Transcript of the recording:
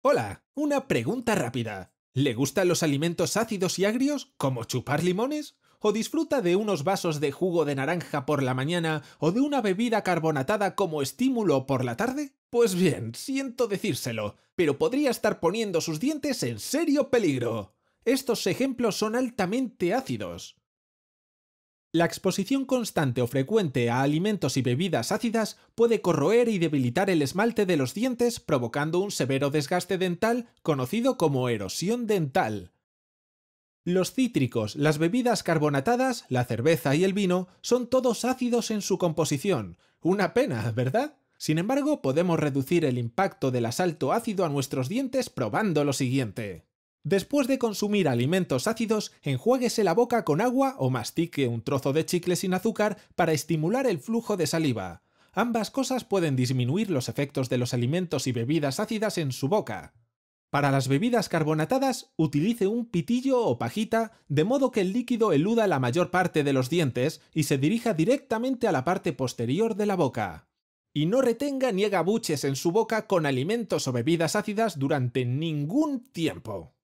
Hola, una pregunta rápida. ¿Le gustan los alimentos ácidos y agrios, como chupar limones? ¿O disfruta de unos vasos de jugo de naranja por la mañana o de una bebida carbonatada como estímulo por la tarde? Pues bien, siento decírselo, pero podría estar poniendo sus dientes en serio peligro. Estos ejemplos son altamente ácidos. La exposición constante o frecuente a alimentos y bebidas ácidas puede corroer y debilitar el esmalte de los dientes provocando un severo desgaste dental conocido como erosión dental. Los cítricos, las bebidas carbonatadas, la cerveza y el vino son todos ácidos en su composición. Una pena, ¿verdad? Sin embargo, podemos reducir el impacto del asalto ácido a nuestros dientes probando lo siguiente. Después de consumir alimentos ácidos, enjuáguese la boca con agua o mastique un trozo de chicle sin azúcar para estimular el flujo de saliva. Ambas cosas pueden disminuir los efectos de los alimentos y bebidas ácidas en su boca. Para las bebidas carbonatadas, utilice un pitillo o pajita, de modo que el líquido eluda la mayor parte de los dientes y se dirija directamente a la parte posterior de la boca. Y no retenga ni haga buches en su boca con alimentos o bebidas ácidas durante ningún tiempo.